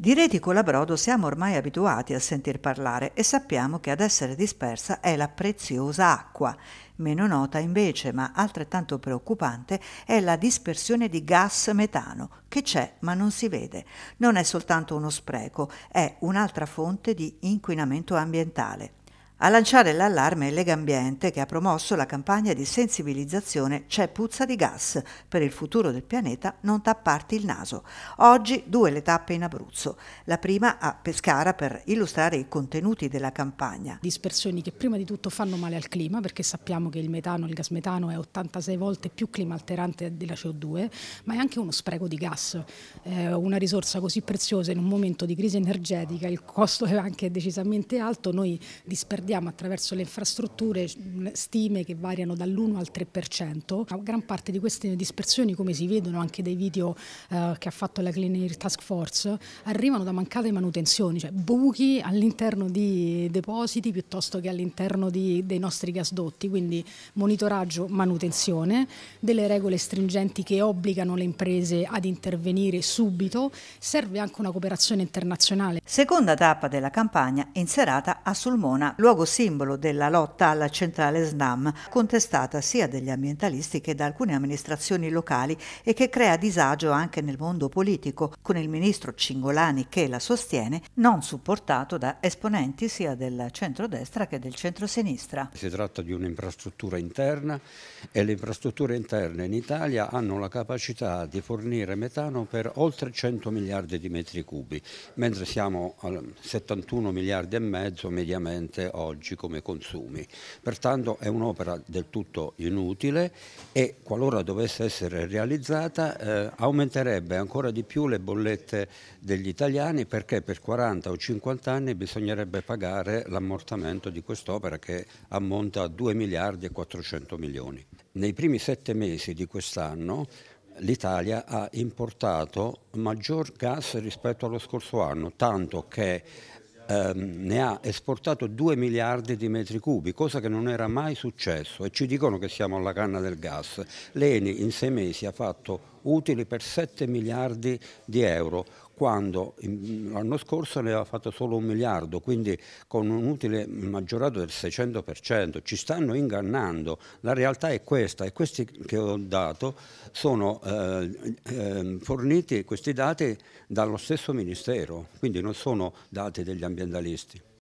Di Retico Labrodo siamo ormai abituati a sentir parlare e sappiamo che ad essere dispersa è la preziosa acqua. Meno nota invece, ma altrettanto preoccupante, è la dispersione di gas metano, che c'è ma non si vede. Non è soltanto uno spreco, è un'altra fonte di inquinamento ambientale. A lanciare l'allarme è Legambiente che ha promosso la campagna di sensibilizzazione C'è puzza di gas, per il futuro del pianeta non tapparti il naso. Oggi due le tappe in Abruzzo, la prima a Pescara per illustrare i contenuti della campagna. Dispersioni che prima di tutto fanno male al clima perché sappiamo che il metano, il gas metano è 86 volte più clima alterante della CO2, ma è anche uno spreco di gas, eh, una risorsa così preziosa in un momento di crisi energetica, il costo è anche decisamente alto, noi disperdiamo guardiamo attraverso le infrastrutture mm, stime che variano dall'1 al 3%, gran parte di queste dispersioni come si vedono anche dai video eh, che ha fatto la Clean Air Task Force arrivano da mancate manutenzioni, cioè buchi all'interno di depositi piuttosto che all'interno di, dei nostri gasdotti, quindi monitoraggio, manutenzione, delle regole stringenti che obbligano le imprese ad intervenire subito, serve anche una cooperazione internazionale. Seconda tappa della campagna è inserata a Sulmona, luogo luogo simbolo della lotta alla centrale SNAM, contestata sia dagli ambientalisti che da alcune amministrazioni locali e che crea disagio anche nel mondo politico, con il ministro Cingolani che la sostiene, non supportato da esponenti sia del centrodestra che del centrosinistra. Si tratta di un'infrastruttura interna e le infrastrutture interne in Italia hanno la capacità di fornire metano per oltre 100 miliardi di metri cubi, mentre siamo a 71 miliardi e mezzo mediamente oggi oggi come consumi. Pertanto è un'opera del tutto inutile e qualora dovesse essere realizzata eh, aumenterebbe ancora di più le bollette degli italiani perché per 40 o 50 anni bisognerebbe pagare l'ammortamento di quest'opera che ammonta a 2 miliardi e 400 milioni. Nei primi sette mesi di quest'anno l'Italia ha importato maggior gas rispetto allo scorso anno, tanto che ehm, ne ha esportato 2 miliardi di metri cubi, cosa che non era mai successo e ci dicono che siamo alla canna del gas. L'ENI in sei mesi ha fatto utili per 7 miliardi di euro, quando l'anno scorso ne aveva fatto solo un miliardo, quindi con un utile maggiorato del 600%. Ci stanno ingannando, la realtà è questa e questi che ho dato sono eh, eh, forniti questi dati dallo stesso Ministero, quindi non sono dati degli ambientalisti.